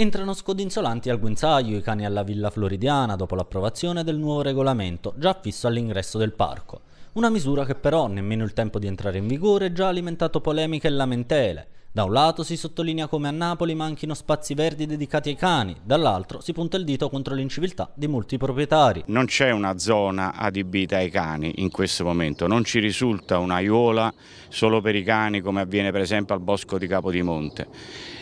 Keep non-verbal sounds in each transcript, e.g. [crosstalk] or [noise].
Entrano scodinzolanti al guinzaglio i cani alla Villa Floridiana dopo l'approvazione del nuovo regolamento già fisso all'ingresso del parco. Una misura che però, nemmeno il tempo di entrare in vigore, già alimentato polemiche e lamentele. Da un lato si sottolinea come a Napoli manchino spazi verdi dedicati ai cani, dall'altro si punta il dito contro l'inciviltà di molti proprietari. Non c'è una zona adibita ai cani in questo momento, non ci risulta un'aiuola solo per i cani come avviene per esempio al bosco di Capodimonte.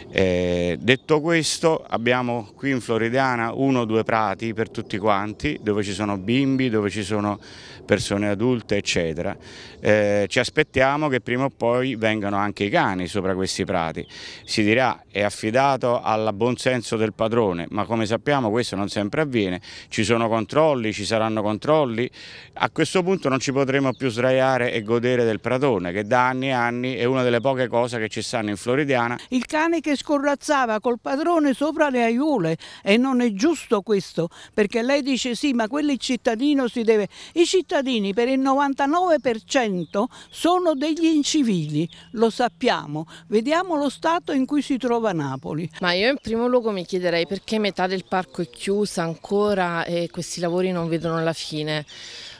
Eh, detto questo abbiamo qui in Floridiana uno o due prati per tutti quanti dove ci sono bimbi, dove ci sono persone adulte eccetera. Eh, ci aspettiamo che prima o poi vengano anche i cani sopra questi prati. Si dirà è affidato al buon senso del padrone, ma come sappiamo questo non sempre avviene, ci sono controlli, ci saranno controlli, a questo punto non ci potremo più sdraiare e godere del pratone che da anni e anni è una delle poche cose che ci stanno in Floridiana. Il cane che scorrazzava col padrone sopra le aiule e non è giusto questo perché lei dice sì ma quello il cittadino si deve... I cittadini per il 99% sono degli incivili, lo sappiamo, vediamo vediamo lo stato in cui si trova Napoli. Ma io in primo luogo mi chiederei perché metà del parco è chiusa ancora e questi lavori non vedono la fine.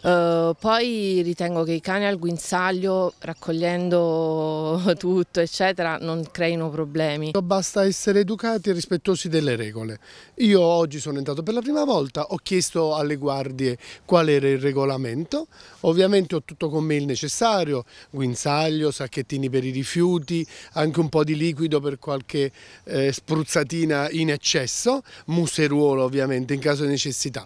Eh, poi ritengo che i cani al guinzaglio, raccogliendo [laughs] tutto, eccetera, non creino problemi. Basta essere educati e rispettosi delle regole. Io oggi sono entrato per la prima volta, ho chiesto alle guardie qual era il regolamento, ovviamente ho tutto con me il necessario, guinzaglio, sacchettini per i rifiuti, anche un po' di liquido per qualche eh, spruzzatina in eccesso, museruolo ovviamente in caso di necessità.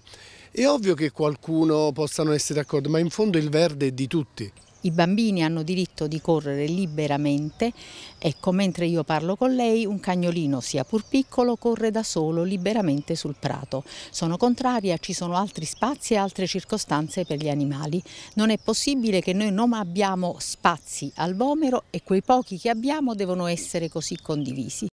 È ovvio che qualcuno possa non essere d'accordo, ma in fondo il verde è di tutti. I bambini hanno diritto di correre liberamente, ecco mentre io parlo con lei un cagnolino sia pur piccolo corre da solo liberamente sul prato. Sono contraria, ci sono altri spazi e altre circostanze per gli animali. Non è possibile che noi non abbiamo spazi al vomero e quei pochi che abbiamo devono essere così condivisi.